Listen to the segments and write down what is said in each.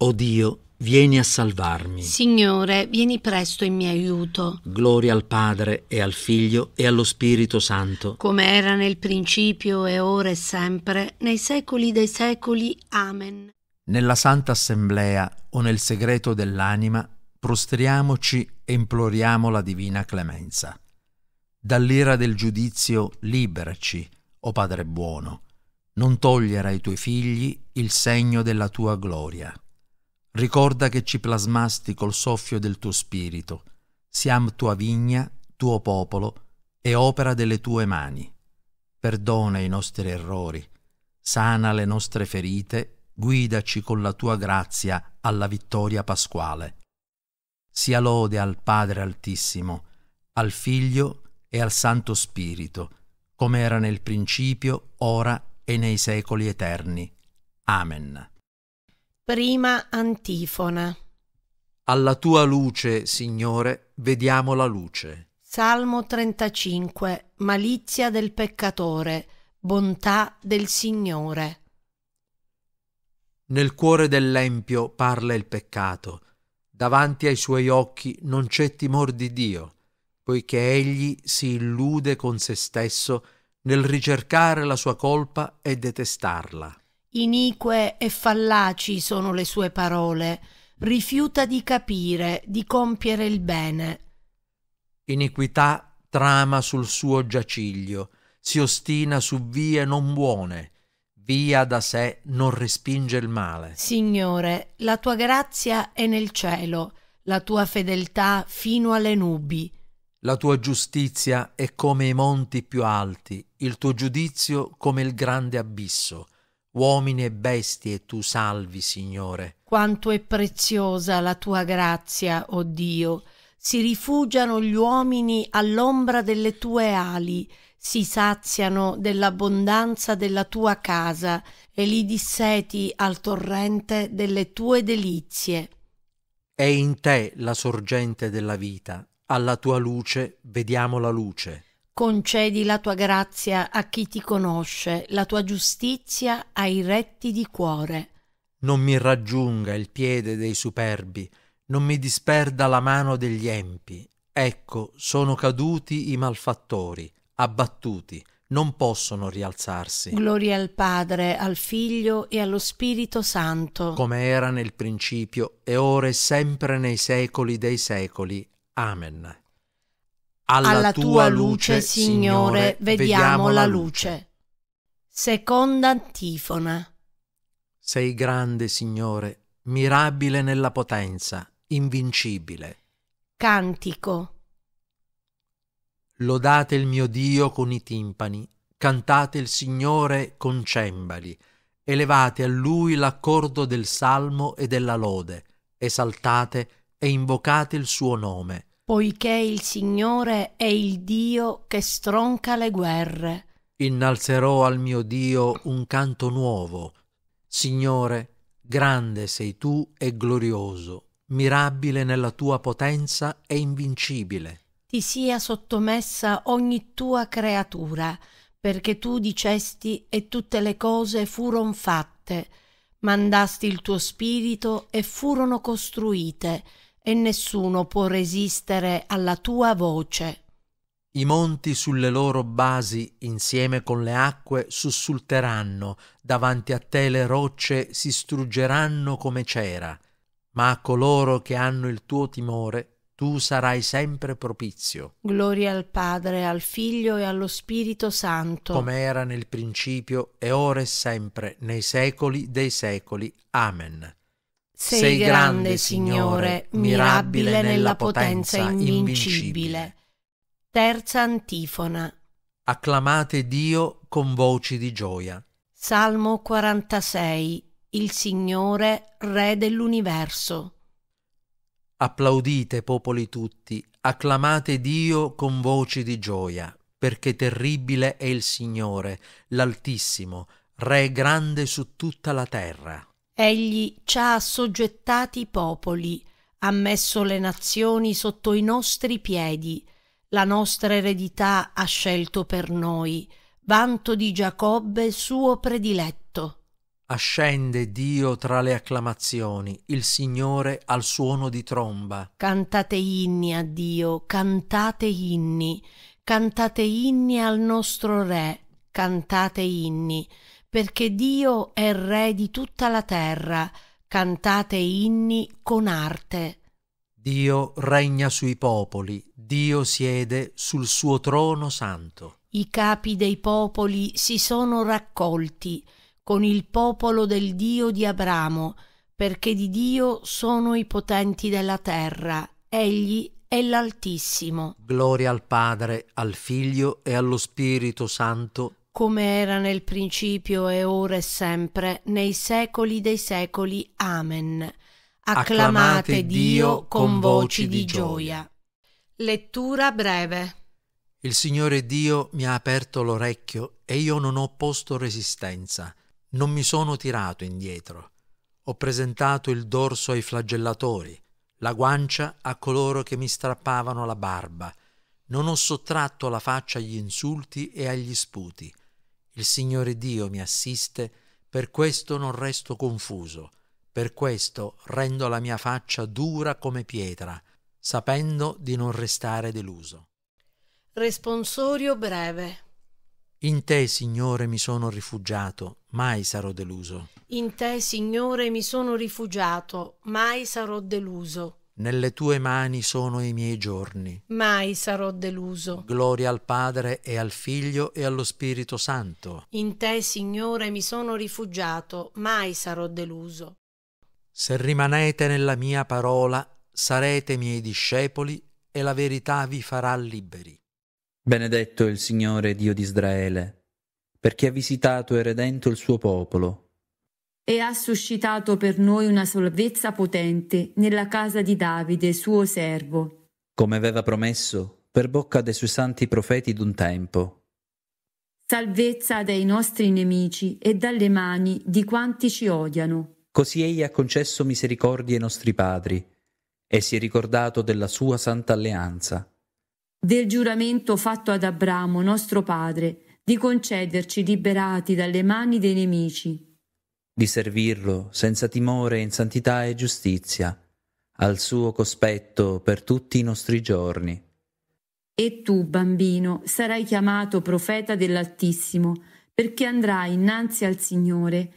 O oh Dio, vieni a salvarmi. Signore, vieni presto in mio aiuto. Gloria al Padre e al Figlio e allo Spirito Santo. Come era nel principio e ora e sempre, nei secoli dei secoli. Amen. Nella Santa Assemblea o nel segreto dell'anima, prostriamoci e imploriamo la divina clemenza. Dall'ira del giudizio liberaci, o Padre buono. Non togliere ai tuoi figli il segno della tua gloria. Ricorda che ci plasmasti col soffio del tuo spirito. Siamo tua vigna, tuo popolo e opera delle tue mani. Perdona i nostri errori, sana le nostre ferite, guidaci con la tua grazia alla vittoria pasquale. Sia lode al Padre Altissimo, al Figlio e al Santo Spirito, come era nel principio, ora e nei secoli eterni. Amen. Prima antifona. Alla tua luce, Signore, vediamo la luce. Salmo 35. Malizia del peccatore, bontà del Signore. Nel cuore dell'empio parla il peccato. Davanti ai suoi occhi non c'è timor di Dio, poiché egli si illude con se stesso nel ricercare la sua colpa e detestarla. Inique e fallaci sono le sue parole, rifiuta di capire, di compiere il bene. Iniquità trama sul suo giaciglio, si ostina su vie non buone, via da sé non respinge il male. Signore, la tua grazia è nel cielo, la tua fedeltà fino alle nubi. La tua giustizia è come i monti più alti, il tuo giudizio come il grande abisso uomini e bestie tu salvi, Signore. Quanto è preziosa la tua grazia, o oh Dio! Si rifugiano gli uomini all'ombra delle tue ali, si saziano dell'abbondanza della tua casa e li disseti al torrente delle tue delizie. È in te la sorgente della vita, alla tua luce vediamo la luce. Concedi la tua grazia a chi ti conosce, la tua giustizia ai retti di cuore. Non mi raggiunga il piede dei superbi, non mi disperda la mano degli empi. Ecco, sono caduti i malfattori, abbattuti, non possono rialzarsi. Gloria al Padre, al Figlio e allo Spirito Santo. Come era nel principio, e ora e sempre nei secoli dei secoli. Amen. Alla, alla tua, luce, luce, Signore, vediamo la luce. Seconda antifona. Sei grande, Signore, mirabile nella potenza, invincibile. Cantico. Lodate il mio Dio con i timpani, cantate il Signore con cembali, elevate a Lui l'accordo del salmo e della lode, esaltate e invocate il suo nome poiché il Signore è il Dio che stronca le guerre. Innalzerò al mio Dio un canto nuovo. Signore, grande sei tu e glorioso, mirabile nella tua potenza e invincibile. Ti sia sottomessa ogni tua creatura, perché tu dicesti e tutte le cose furono fatte, mandasti il tuo spirito e furono costruite, e nessuno può resistere alla tua voce. I monti sulle loro basi, insieme con le acque, sussulteranno, davanti a te le rocce si struggeranno come cera, ma a coloro che hanno il tuo timore tu sarai sempre propizio. Gloria al Padre, al Figlio e allo Spirito Santo, come era nel principio e ora e sempre, nei secoli dei secoli. Amen. Sei grande, Signore, mirabile nella potenza invincibile. Terza antifona. Acclamate Dio con voci di gioia. Salmo 46. Il Signore, Re dell'universo. Applaudite, popoli tutti, acclamate Dio con voci di gioia, perché terribile è il Signore, l'Altissimo, Re grande su tutta la terra. Egli ci ha assoggettati i popoli, ha messo le nazioni sotto i nostri piedi, la nostra eredità ha scelto per noi, vanto di Giacobbe suo prediletto. Ascende Dio tra le acclamazioni, il Signore al suono di tromba. Cantate inni a Dio, cantate inni, cantate inni al nostro Re, cantate inni, perché Dio è re di tutta la terra, cantate inni con arte. Dio regna sui popoli, Dio siede sul suo trono santo. I capi dei popoli si sono raccolti con il popolo del Dio di Abramo, perché di Dio sono i potenti della terra, egli è l'Altissimo. Gloria al Padre, al Figlio e allo Spirito Santo come era nel principio e ora e sempre, nei secoli dei secoli. Amen. Acclamate Dio con voci di gioia. Lettura breve. Il Signore Dio mi ha aperto l'orecchio e io non ho posto resistenza, non mi sono tirato indietro. Ho presentato il dorso ai flagellatori, la guancia a coloro che mi strappavano la barba. Non ho sottratto la faccia agli insulti e agli sputi il Signore Dio mi assiste, per questo non resto confuso, per questo rendo la mia faccia dura come pietra, sapendo di non restare deluso. Responsorio breve. In te, Signore, mi sono rifugiato, mai sarò deluso. In te, Signore, mi sono rifugiato, mai sarò deluso. Nelle tue mani sono i miei giorni. Mai sarò deluso. Gloria al Padre e al Figlio e allo Spirito Santo. In te, Signore, mi sono rifugiato, mai sarò deluso. Se rimanete nella mia parola, sarete miei discepoli e la verità vi farà liberi. Benedetto il Signore Dio di Israele, perché ha visitato e redento il suo popolo e ha suscitato per noi una salvezza potente nella casa di Davide, suo servo. Come aveva promesso, per bocca dei suoi santi profeti d'un tempo. Salvezza dai nostri nemici e dalle mani di quanti ci odiano. Così egli ha concesso misericordia ai nostri padri e si è ricordato della sua santa alleanza. Del giuramento fatto ad Abramo, nostro padre, di concederci liberati dalle mani dei nemici di servirlo senza timore in santità e giustizia, al suo cospetto per tutti i nostri giorni. E tu, bambino, sarai chiamato profeta dell'Altissimo, perché andrai innanzi al Signore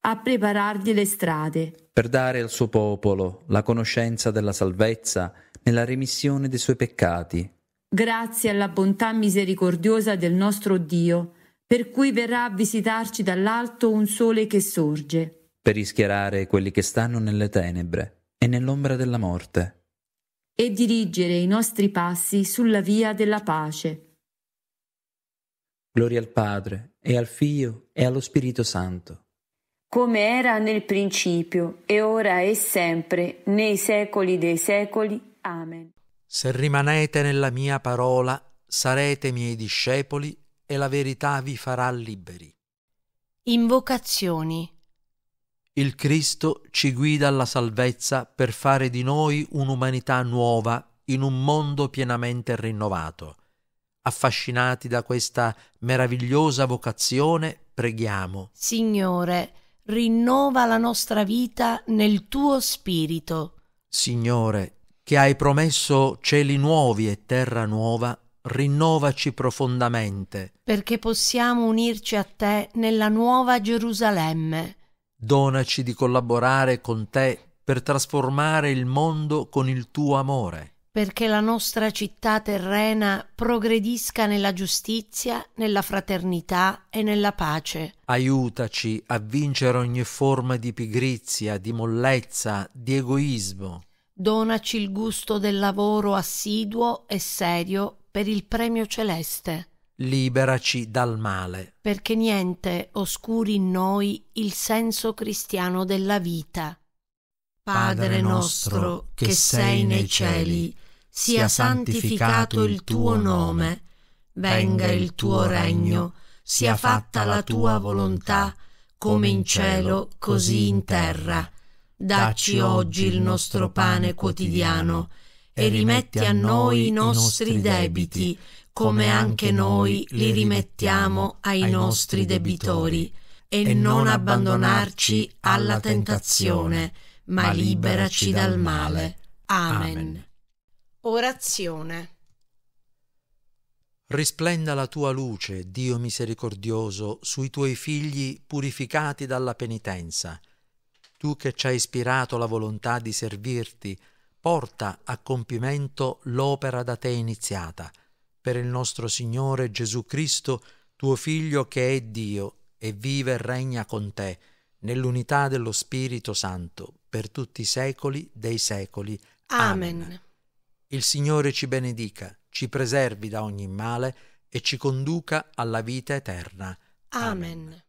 a preparargli le strade. Per dare al suo popolo la conoscenza della salvezza nella remissione dei suoi peccati. Grazie alla bontà misericordiosa del nostro Dio, per cui verrà a visitarci dall'alto un sole che sorge. Per rischiarare quelli che stanno nelle tenebre e nell'ombra della morte. E dirigere i nostri passi sulla via della pace. Gloria al Padre e al Figlio e allo Spirito Santo come era nel principio, e ora e sempre, nei secoli dei secoli. Amen. Se rimanete nella mia parola, sarete miei discepoli e la verità vi farà liberi. Invocazioni. Il Cristo ci guida alla salvezza per fare di noi un'umanità nuova in un mondo pienamente rinnovato. Affascinati da questa meravigliosa vocazione, preghiamo. Signore, rinnova la nostra vita nel tuo spirito. Signore, che hai promesso cieli nuovi e terra nuova, rinnovaci profondamente. Perché possiamo unirci a te nella nuova Gerusalemme. Donaci di collaborare con te per trasformare il mondo con il tuo amore. Perché la nostra città terrena progredisca nella giustizia, nella fraternità e nella pace. Aiutaci a vincere ogni forma di pigrizia, di mollezza, di egoismo. Donaci il gusto del lavoro assiduo e serio per il premio celeste. Liberaci dal male. Perché niente oscuri in noi il senso cristiano della vita. Padre nostro che sei nei cieli, sia santificato il tuo nome, venga il tuo regno, sia fatta la tua volontà, come in cielo, così in terra. Dacci oggi il nostro pane quotidiano e rimetti a noi i nostri debiti, come anche noi li rimettiamo ai nostri debitori, e non abbandonarci alla tentazione, ma liberaci dal male. Amen. Orazione. Risplenda la tua luce, Dio misericordioso, sui tuoi figli purificati dalla penitenza. Tu che ci hai ispirato la volontà di servirti, porta a compimento l'opera da te iniziata, per il nostro Signore Gesù Cristo, tuo Figlio che è Dio e vive e regna con te, nell'unità dello Spirito Santo, per tutti i secoli dei secoli. Amen. Amen. Il Signore ci benedica, ci preservi da ogni male e ci conduca alla vita eterna. Amen. Amen.